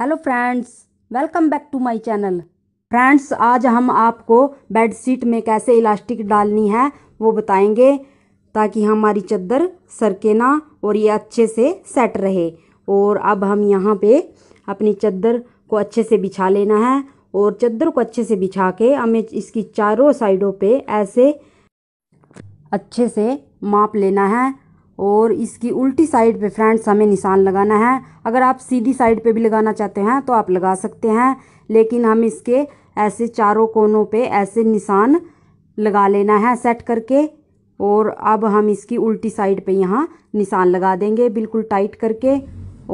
hello friends welcome back to my channel friends आज हम आपको बेड शीट में कैसे इलास्टिक डालनी है वो बताएंगे ताकि हमारी चद्दर सरके ना और ये अच्छे से सेट रहे और अब हम यहाँ पे अपनी चादर को अच्छे से बिछा लेना है और चादर को अच्छे से बिछा के हमें इसकी चारों साइडों पे ऐसे अच्छे से माप लेना है और इसकी उल्टी साइड पे फ्रेंड्स हमें निशान लगाना है अगर आप सीधी साइड पे भी लगाना चाहते हैं तो आप लगा सकते हैं लेकिन हम इसके ऐसे चारों कोनों पे ऐसे निशान लगा लेना है सेट करके और अब हम इसकी उल्टी साइड पे यहाँ निशान लगा देंगे बिल्कुल टाइट करके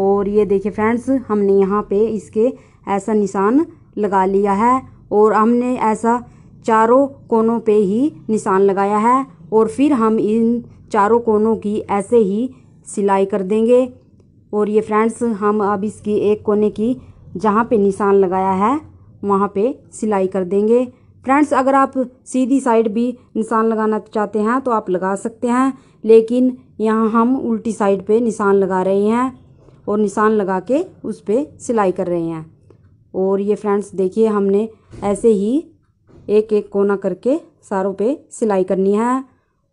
और ये देखिए फ्रेंड्स हमने यहाँ पर इसके ऐसा निशान लगा लिया है और हमने ऐसा चारों कोनों पर ही निशान लगाया है और फिर हम इन चारों कोनों की ऐसे ही सिलाई कर देंगे और ये फ्रेंड्स हम अब इसकी एक कोने की जहाँ पे निशान लगाया है वहाँ पे सिलाई कर देंगे फ्रेंड्स अगर आप सीधी साइड भी निशान लगाना चाहते हैं तो आप लगा सकते हैं लेकिन यहाँ हम उल्टी साइड पे निशान लगा रहे हैं और निशान लगा के उस पर सिलाई कर रहे हैं और ये फ्रेंड्स देखिए हमने ऐसे ही एक एक कोना करके सारों पे सिलाई करनी है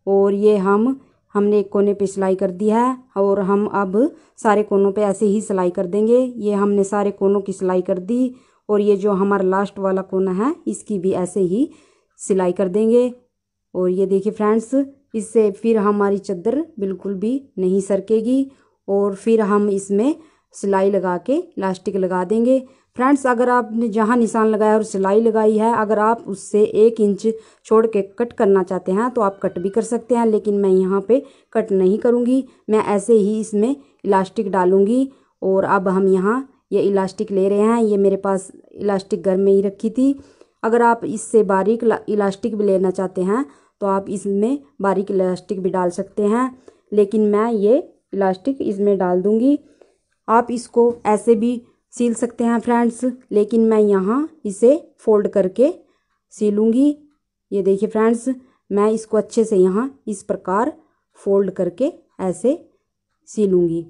और ये हम हमने एक कोने पे सिलाई कर दी है और हम अब सारे कोनों पे ऐसे ही सिलाई कर देंगे ये हमने सारे कोनों की सिलाई कर दी और ये जो हमारा लास्ट वाला कोना है इसकी भी ऐसे ही सिलाई कर देंगे और ये देखिए फ्रेंड्स इससे फिर हमारी चद्दर बिल्कुल भी नहीं सरकेगी और फिर हम इसमें सिलाई लगा के इलास्टिक लगा देंगे फ्रेंड्स अगर आपने जहाँ निशान लगाया और सिलाई लगाई है अगर आप उससे एक इंच छोड़ के कट करना चाहते हैं तो आप कट भी कर सकते हैं लेकिन मैं यहाँ पे कट नहीं करूँगी मैं ऐसे ही इसमें इलास्टिक डालूँगी और अब हम यहाँ ये यह इलास्टिक ले रहे हैं ये मेरे पास इलास्टिक घर में ही रखी थी अगर आप इससे बारीक इलास्टिक भी लेना चाहते हैं तो आप इसमें बारीक इलास्टिक भी डाल सकते हैं लेकिन मैं ये इलास्टिक इसमें डाल दूँगी आप इसको ऐसे भी सील सकते हैं फ्रेंड्स लेकिन मैं यहाँ इसे फोल्ड करके सिलूँगी ये देखिए फ्रेंड्स मैं इसको अच्छे से यहाँ इस प्रकार फोल्ड करके ऐसे सिलूँगी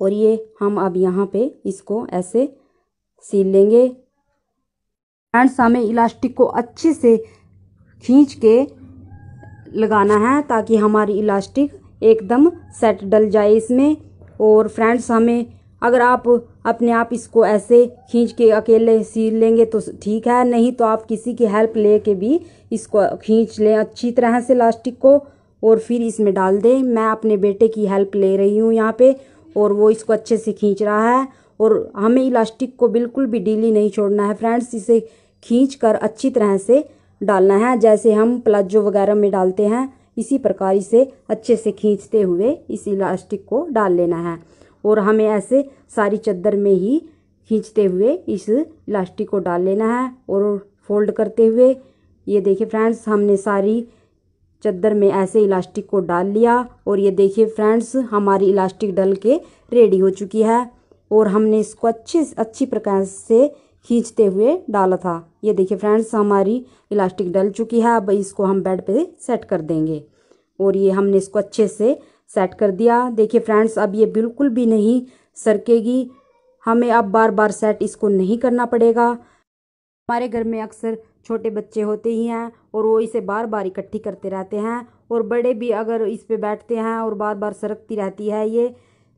और ये हम अब यहाँ पे इसको ऐसे सील लेंगे फ्रेंड्स हमें इलास्टिक को अच्छे से खींच के लगाना है ताकि हमारी इलास्टिक एकदम सेट डल जाए इसमें और फ्रेंड्स हमें अगर आप अपने आप इसको ऐसे खींच के अकेले सी लेंगे तो ठीक है नहीं तो आप किसी की हेल्प ले के भी इसको खींच लें अच्छी तरह से लास्टिक को और फिर इसमें डाल दें मैं अपने बेटे की हेल्प ले रही हूँ यहाँ पे और वो इसको अच्छे से खींच रहा है और हमें इलास्टिक को बिल्कुल भी ढीली नहीं छोड़ना है फ्रेंड्स इसे खींच कर अच्छी तरह से डालना है जैसे हम प्लाजो वगैरह में डालते हैं इसी प्रकार इसे अच्छे से खींचते हुए इस इलास्टिक को डाल लेना है और हमें ऐसे सारी चद्दर में ही खींचते हुए इस इलास्टिक को डाल लेना है और फोल्ड करते हुए ये देखिए फ्रेंड्स हमने सारी चद्दर में ऐसे इलास्टिक को डाल लिया और ये देखिए फ्रेंड्स हमारी इलास्टिक डल के रेडी हो चुकी है और हमने इसको अच्छे अच्छी प्रकार से खींचते हुए डाला था ये देखिए फ्रेंड्स हमारी इलास्टिक डल चुकी है अब इसको हम बेड पे सेट कर देंगे और ये हमने इसको अच्छे से सेट कर दिया देखिए फ्रेंड्स अब ये बिल्कुल भी नहीं सरकेगी हमें अब बार बार सेट इसको नहीं करना पड़ेगा हमारे घर में अक्सर छोटे बच्चे होते ही हैं और वो इसे बार बार इकट्ठी करते रहते हैं और बड़े भी अगर इस पर बैठते हैं और बार बार सरकती रहती है ये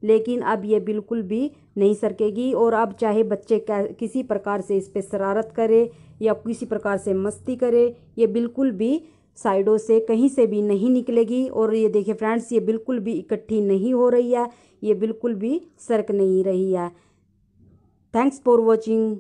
लेकिन अब ये बिल्कुल भी नहीं सरकेगी और अब चाहे बच्चे किसी प्रकार से इस पर शरारत करे या किसी प्रकार से मस्ती करे ये बिल्कुल भी साइडों से कहीं से भी नहीं निकलेगी और ये देखिए फ्रेंड्स ये बिल्कुल भी इकट्ठी नहीं हो रही है ये बिल्कुल भी सरक नहीं रही है थैंक्स फॉर वॉचिंग